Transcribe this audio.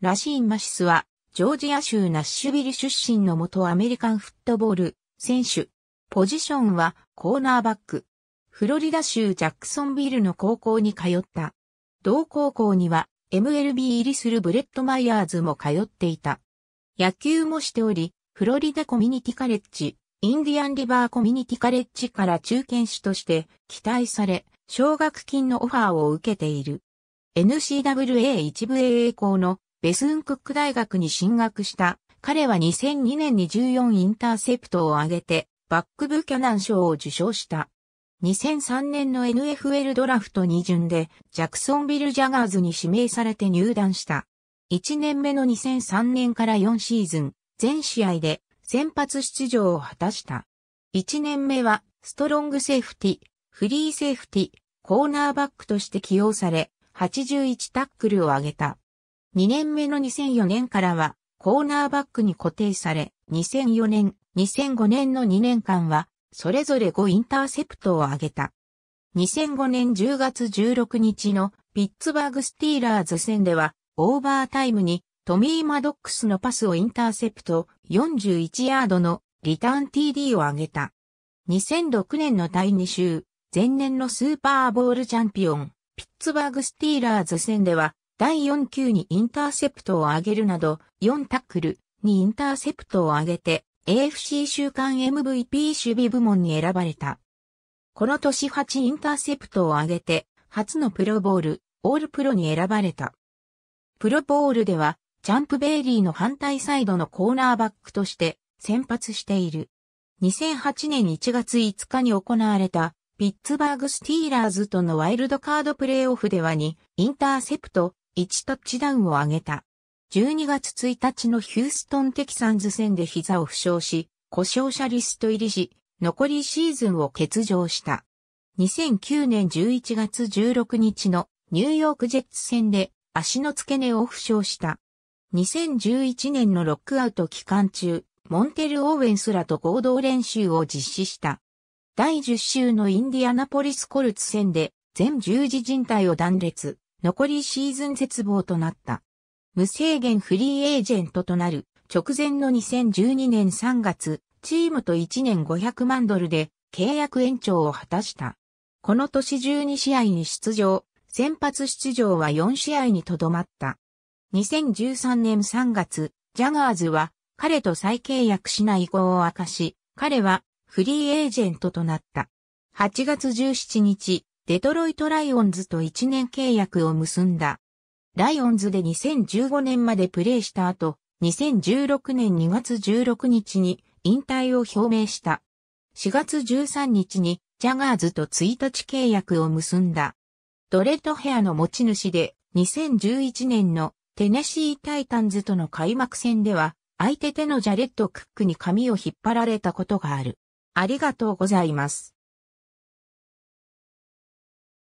ラシーン・マシスは、ジョージア州ナッシュビル出身の元アメリカンフットボール選手。ポジションはコーナーバック。フロリダ州ジャックソンビルの高校に通った。同高校には MLB 入りするブレッド・マイヤーズも通っていた。野球もしており、フロリダコミュニティカレッジ、インディアンリバーコミュニティカレッジから中堅手として期待され、奨学金のオファーを受けている。n c w a 一部 AA 校のベスンクック大学に進学した。彼は2002年に14インターセプトを挙げて、バックブキャナン賞を受賞した。2003年の NFL ドラフト2巡で、ジャクソンビル・ジャガーズに指名されて入団した。1年目の2003年から4シーズン、全試合で先発出場を果たした。1年目は、ストロングセーフティ、フリーセーフティ、コーナーバックとして起用され、81タックルを挙げた。2年目の2004年からはコーナーバックに固定され、2004年、2005年の2年間は、それぞれ5インターセプトを挙げた。2005年10月16日のピッツバーグスティーラーズ戦では、オーバータイムにトミー・マドックスのパスをインターセプト41ヤードのリターン TD を挙げた。2006年の第2週、前年のスーパーボールチャンピオン、ピッツバーグスティーラーズ戦では、第4球にインターセプトを上げるなど、4タックルにインターセプトを上げて、AFC 週間 MVP 守備部門に選ばれた。この年8インターセプトを上げて、初のプロボール、オールプロに選ばれた。プロボールでは、ジャンプベイリーの反対サイドのコーナーバックとして先発している。2008年1月5日に行われたピッツバーグスティーラーズとのワイルドカードプレイオフではにインターセプト1タッチダウンを挙げた。12月1日のヒューストンテキサンズ戦で膝を負傷し、故障者リスト入りし、残りシーズンを欠場した。2009年11月16日のニューヨークジェッツ戦で足の付け根を負傷した。2011年のロックアウト期間中、モンテル・オーウェンスらと合同練習を実施した。第10週のインディアナポリス・コルツ戦で全十字人体を断裂。残りシーズン絶望となった。無制限フリーエージェントとなる直前の2012年3月、チームと1年500万ドルで契約延長を果たした。この年12試合に出場、先発出場は4試合にとどまった。2013年3月、ジャガーズは彼と再契約しない意向を明かし、彼はフリーエージェントとなった。8月17日、デトロイトライオンズと1年契約を結んだ。ライオンズで2015年までプレーした後、2016年2月16日に引退を表明した。4月13日にジャガーズと1日契約を結んだ。ドレッドヘアの持ち主で2011年のテネシータイタンズとの開幕戦では相手手のジャレット・クックに髪を引っ張られたことがある。ありがとうございます。